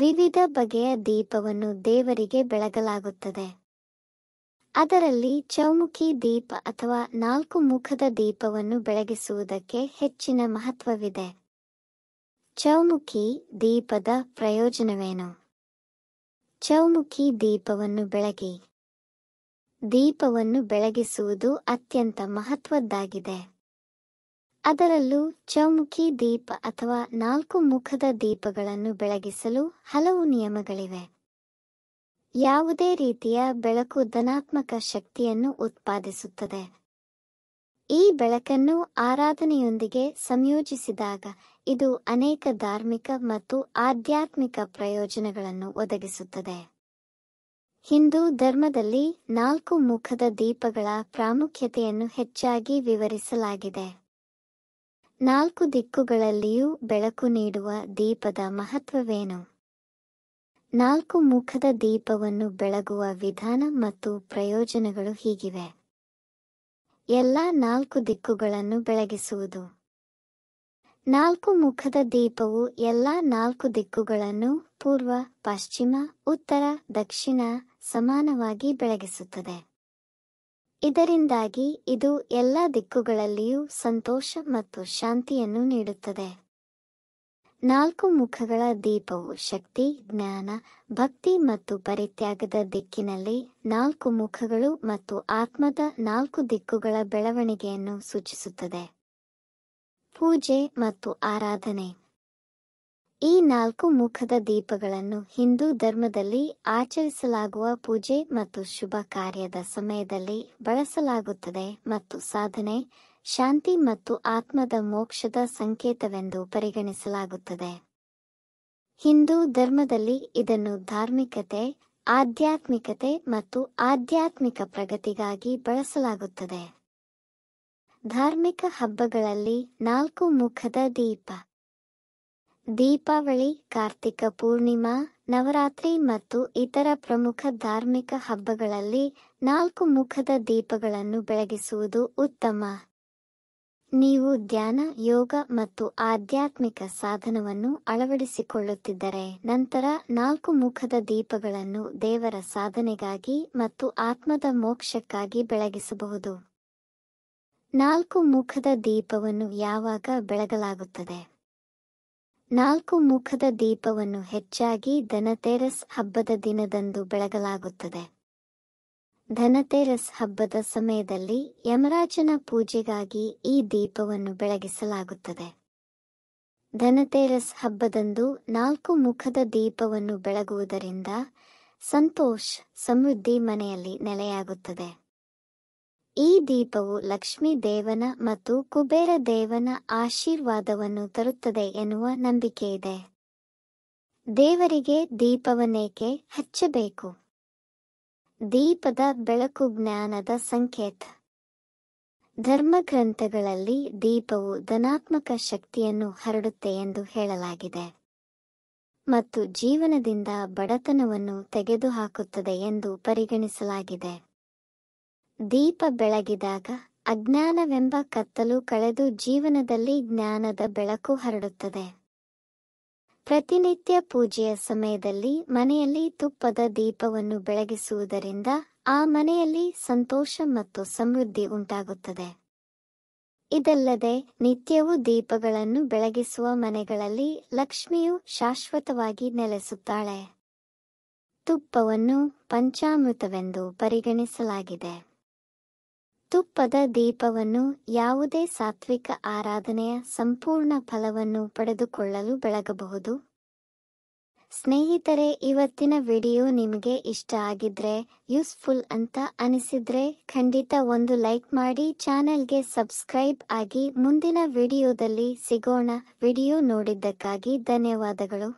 ವಿವಿಧ ಬಗೆಯ ದೀಪವನ್ನು ದೇವರಿಗೆ ಬೆಳಗಲಾಗುತ್ತದೆ ಅದರಲ್ಲಿ ಚೌಮುಖಿ ದೀಪ ಅಥವಾ ನಾಲ್ಕು ಮುಖದ ದೀಪವನ್ನು ಬೆಳಗಿಸುವುದಕ್ಕೆ ಹೆಚ್ಚಿನ ಮಹತ್ವವಿದೆ ಚೌಮುಖಿ ದೀಪದ ಪ್ರಯೋಜನವೇನು ಚೌಮುಖಿ ದೀಪವನ್ನು ಬೆಳಗಿ ದೀಪವನ್ನು ಬೆಳಗಿಸುವುದು ಅತ್ಯಂತ ಮಹತ್ವದ್ದಾಗಿದೆ ಅದರಲ್ಲೂ ಚೌಮುಖಿ ದೀಪ ಅಥವಾ ನಾಲ್ಕು ಮುಖದ ದೀಪಗಳನ್ನು ಬೆಳಗಿಸಲು ಹಲವು ನಿಯಮಗಳಿವೆ ಯಾವುದೇ ರೀತಿಯ ಬೆಳಕು ಧನಾತ್ಮಕ ಶಕ್ತಿಯನ್ನು ಉತ್ಪಾದಿಸುತ್ತದೆ ಈ ಬೆಳಕನ್ನು ಆರಾಧನೆಯೊಂದಿಗೆ ಸಂಯೋಜಿಸಿದಾಗ ಇದು ಅನೇಕ ಧಾರ್ಮಿಕ ಮತ್ತು ಆಧ್ಯಾತ್ಮಿಕ ಪ್ರಯೋಜನಗಳನ್ನು ಒದಗಿಸುತ್ತದೆ ಹಿಂದೂ ಧರ್ಮದಲ್ಲಿ ನಾಲ್ಕು ಮುಖದ ದೀಪಗಳ ಪ್ರಾಮುಖ್ಯತೆಯನ್ನು ಹೆಚ್ಚಾಗಿ ವಿವರಿಸಲಾಗಿದೆ ನಾಲ್ಕು ದಿಕ್ಕುಗಳಲ್ಲಿಯೂ ಬೆಳಕು ನೀಡುವ ದೀಪದ ಮಹತ್ವವೇನು ನಾಲ್ಕು ಮುಖದ ದೀಪವನ್ನು ಬೆಳಗುವ ವಿಧಾನ ಮತ್ತು ಪ್ರಯೋಜನಗಳು ಹೀಗಿವೆ ಎಲ್ಲ ನಾಲ್ಕು ದಿಕ್ಕುಗಳನ್ನು ಬೆಳಗಿಸುವುದು ನಾಲ್ಕು ಮುಖದ ದೀಪವು ಎಲ್ಲ ನಾಲ್ಕು ದಿಕ್ಕುಗಳನ್ನು ಪೂರ್ವ ಪಶ್ಚಿಮ ಉತ್ತರ ದಕ್ಷಿಣ ಸಮಾನವಾಗಿ ಬೆಳಗಿಸುತ್ತದೆ ಇದರಿಂದಾಗಿ ಇದು ಎಲ್ಲ ದಿಕ್ಕುಗಳಲ್ಲಿಯೂ ಸಂತೋಷ ಮತ್ತು ಶಾಂತಿಯನ್ನು ನೀಡುತ್ತದೆ ನಾಲ್ಕು ಮುಖಗಳ ದೀಪವು ಶಕ್ತಿ ಜ್ಞಾನ ಭಕ್ತಿ ಮತ್ತು ಪರಿತ್ಯಾಗದ ದಿಕ್ಕಿನಲ್ಲಿ ನಾಲ್ಕು ಮುಖಗಳು ಮತ್ತು ಆತ್ಮದ ನಾಲ್ಕು ದಿಕ್ಕುಗಳ ಬೆಳವಣಿಗೆಯನ್ನು ಸೂಚಿಸುತ್ತದೆ ಪೂಜೆ ಮತ್ತು ಆರಾಧನೆ ಈ ನಾಲ್ಕು ಮುಖದ ದೀಪಗಳನ್ನು ಹಿಂದೂ ಧರ್ಮದಲ್ಲಿ ಆಚರಿಸಲಾಗುವ ಪೂಜೆ ಮತ್ತು ಶುಭ ಕಾರ್ಯದ ಸಮಯದಲ್ಲಿ ಬಳಸಲಾಗುತ್ತದೆ ಮತ್ತು ಸಾಧನೆ ಶಾಂತಿ ಮತ್ತು ಆತ್ಮದ ಮೋಕ್ಷದ ಸಂಕೇತವೆಂದು ಪರಿಗಣಿಸಲಾಗುತ್ತದೆ ಹಿಂದೂ ಧರ್ಮದಲ್ಲಿ ಇದನ್ನು ಧಾರ್ಮಿಕತೆ ಆಧ್ಯಾತ್ಮಿಕತೆ ಮತ್ತು ಆಧ್ಯಾತ್ಮಿಕ ಪ್ರಗತಿಗಾಗಿ ಬಳಸಲಾಗುತ್ತದೆ ಧಾರ್ಮಿಕ ಹಬ್ಬಗಳಲ್ಲಿ ನಾಲ್ಕು ಮುಖದ ದೀಪ ದೀಪಾವಳಿ ಕಾರ್ತಿಕ ಪೂರ್ಣಿಮಾ ನವರಾತ್ರಿ ಮತ್ತು ಇತರ ಪ್ರಮುಖ ಧಾರ್ಮಿಕ ಹಬ್ಬಗಳಲ್ಲಿ ನಾಲ್ಕು ಮುಖದ ದೀಪಗಳನ್ನು ಬೆಳಗಿಸುವುದು ಉತ್ತಮ ನೀವು ಧ್ಯಾನ ಯೋಗ ಮತ್ತು ಆಧ್ಯಾತ್ಮಿಕ ಸಾಧನವನ್ನು ಅಳವಡಿಸಿಕೊಳ್ಳುತ್ತಿದ್ದರೆ ನಂತರ ನಾಲ್ಕು ಮುಖದ ದೀಪಗಳನ್ನು ದೇವರ ಸಾಧನೆಗಾಗಿ ಮತ್ತು ಆತ್ಮದ ಮೋಕ್ಷಕ್ಕಾಗಿ ಬೆಳಗಿಸಬಹುದು ನಾಲ್ಕು ಮುಖದ ದೀಪವನ್ನು ಯಾವಾಗ ಬೆಳಗಲಾಗುತ್ತದೆ ನಾಲ್ಕು ಮುಖದ ದೀಪವನ್ನು ಹೆಚ್ಚಾಗಿ ಧನತೆರಸ್ ಹಬ್ಬದ ದಿನದಂದು ಬೆಳಗಲಾಗುತ್ತದೆ ಧನತೆರಸ್ ಹಬ್ಬದ ಸಮಯದಲ್ಲಿ ಯಮರಾಜನ ಪೂಜೆಗಾಗಿ ಈ ದೀಪವನ್ನು ಬೆಳಗಿಸಲಾಗುತ್ತದೆ ಧನತೆರಸ್ ಹಬ್ಬದಂದು ನಾಲ್ಕು ಮುಖದ ದೀಪವನ್ನು ಬೆಳಗುವುದರಿಂದ ಸಂತೋಷ್ ಸಮೃದ್ಧಿ ಮನೆಯಲ್ಲಿ ನೆಲೆಯಾಗುತ್ತದೆ ಈ ದೀಪವು ಲಕ್ಷ್ಮೀ ದೇವನ ಮತ್ತು ಕುಬೇರ ದೇವನ ಆಶೀರ್ವಾದವನ್ನು ತರುತ್ತದೆ ಎನ್ನುವ ನಂಬಿಕೆಯಿದೆ ದೇವರಿಗೆ ದೀಪವನ್ನೇಕೆ ಹಚ್ಚಬೇಕು ದೀಪದ ಬೆಳಕು ಜ್ಞಾನದ ಸಂಕೇತ ಧರ್ಮಗ್ರಂಥಗಳಲ್ಲಿ ದೀಪವು ಧನಾತ್ಮಕ ಶಕ್ತಿಯನ್ನು ಹರಡುತ್ತೆ ಎಂದು ಹೇಳಲಾಗಿದೆ ಮತ್ತು ಜೀವನದಿಂದ ಬಡತನವನ್ನು ತೆಗೆದುಹಾಕುತ್ತದೆ ಎಂದು ಪರಿಗಣಿಸಲಾಗಿದೆ ದೀಪ ಬೆಳಗಿದಾಗ ಅಜ್ಞಾನವೆಂಬ ಕತ್ತಲು ಕಳೆದು ಜೀವನದಲ್ಲಿ ಜ್ಞಾನದ ಬೆಳಕು ಹರಡುತ್ತದೆ ಪ್ರತಿನಿತ್ಯ ಪೂಜೆಯ ಸಮಯದಲ್ಲಿ ಮನೆಯಲ್ಲಿ ತುಪ್ಪದ ದೀಪವನ್ನು ಬೆಳಗಿಸುವುದರಿಂದ ಆ ಮನೆಯಲ್ಲಿ ಸಂತೋಷ ಮತ್ತು ಸಮೃದ್ಧಿ ಉಂಟಾಗುತ್ತದೆ ಇದಲ್ಲದೆ ನಿತ್ಯವೂ ದೀಪಗಳನ್ನು ಬೆಳಗಿಸುವ ಮನೆಗಳಲ್ಲಿ ಲಕ್ಷ್ಮಿಯು ಶಾಶ್ವತವಾಗಿ ನೆಲೆಸುತ್ತಾಳೆ ತುಪ್ಪವನ್ನು ಪಂಚಾಮೃತವೆಂದು ಪರಿಗಣಿಸಲಾಗಿದೆ ತುಪ್ಪದ ದೀಪವನ್ನು ಯಾವುದೇ ಸಾತ್ವಿಕ ಆರಾಧನೆಯ ಸಂಪೂರ್ಣ ಫಲವನ್ನು ಪಡೆದುಕೊಳ್ಳಲು ಬೆಳಗಬಹುದು ಸ್ನೇಹಿತರೆ ಇವತ್ತಿನ ವಿಡಿಯೋ ನಿಮಗೆ ಇಷ್ಟ ಆಗಿದ್ರೆ ಯೂಸ್ಫುಲ್ ಅಂತ ಅನಿಸಿದ್ರೆ ಖಂಡಿತ ಒಂದು ಲೈಕ್ ಮಾಡಿ ಚಾನೆಲ್ಗೆ ಸಬ್ಸ್ಕ್ರೈಬ್ ಆಗಿ ಮುಂದಿನ ವಿಡಿಯೋದಲ್ಲಿ ಸಿಗೋಣ ವಿಡಿಯೋ ನೋಡಿದ್ದಕ್ಕಾಗಿ ಧನ್ಯವಾದಗಳು